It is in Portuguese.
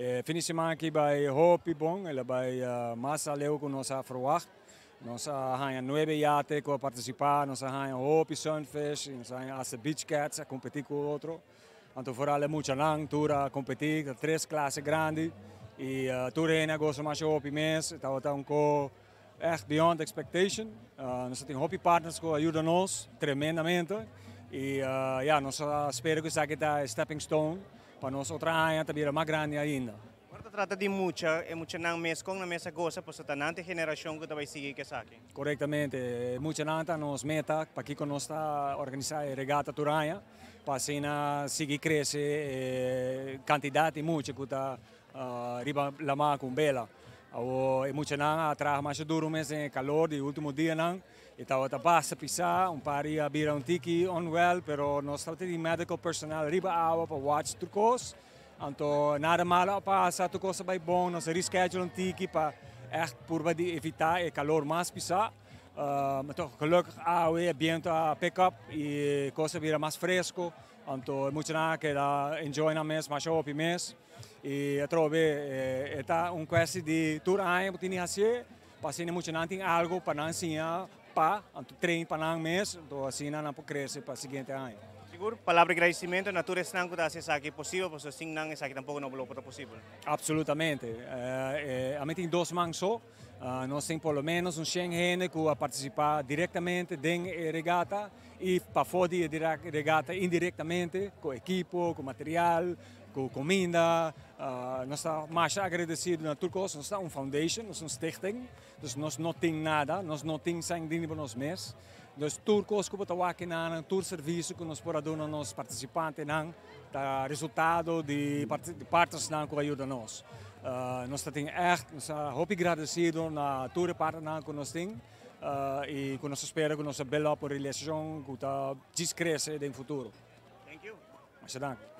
Eh, fim de semana aqui vai Hopi Bom, ela vai uh, Massa Leu com nossa Afroar. Nós arranha nove iate que participar, nós arranha Hopi Sunfish, nós arranha as Beach Cats a competir com o outro. Então, fora é muito longa tura a competir, três classes grandes. E uh, ah, é negócio mais de Hopi mesmo, então está um co echt beyond expectation. Uh, ah, nós temos Hopi Partners ah, que ajudam nós tremendamente. E uh, yeah, nós esperamos que isso aqui está stepping stone. para nosotros outra anha também más grande ainda. Agora trata de muita, mucha eh, muita con mescon na mesa goza, pois pues, está nante generación que a seguir que saque. Correctamente, eh, mucha nante nos meta, para aqui nós está organizada regata turanha, para assim seguir crece eh, cantidad y muita que está uh, la mano con vela. O emocionante atrás mais duro mesmo em calor de último dia não. estava a passar pisar um par ia vira um tiki on well, pero nós trata de médico personal riba água para watch trucos. Então nada mal passa, tu coisa vai bom, nós reschedule um tiki para echt por evitar o calor mais pisar. Um, entonces, gelukkig AOE bienta pick-up y cosas bien más fresco. Entonces, mucho nada que da enjoy na mes, más show mes. Y trovo que eh, está un casi de tour año que pues, tiene hacer, pasando pues, mucho nada algo para enseñar para, entonces, tren para un mes, entonces así nada pues, crecer para el siguiente año. Palavra de agradecimento natureza não Estanco da Sesaki possível, porque assim não aqui tampouco não é possível. Absolutamente. é, a gente tem dois mãos só. nós temos pelo menos um 100 que vai participar diretamente da eh, regata e para fora da regata indiretamente, com equipo, com material, com comida. Uh, nós estamos mais agradecidos na Turcos, nós estamos uma foundation, nós somos stichting, então nós não temos nada, nós não temos sangue para nós mesmos. Dus Turcos, como está aqui na tour serviço que nós podemos dar a nossos participantes, não, tá resultado de, de partes não, que ajudam nós. Uh, ah, nós estamos echt, nós estamos agradecidos na tour partner ah, que nós temos. Uh, e com nossa espera que nossa bela relação que está descrescer no futuro. Thank you. Mas,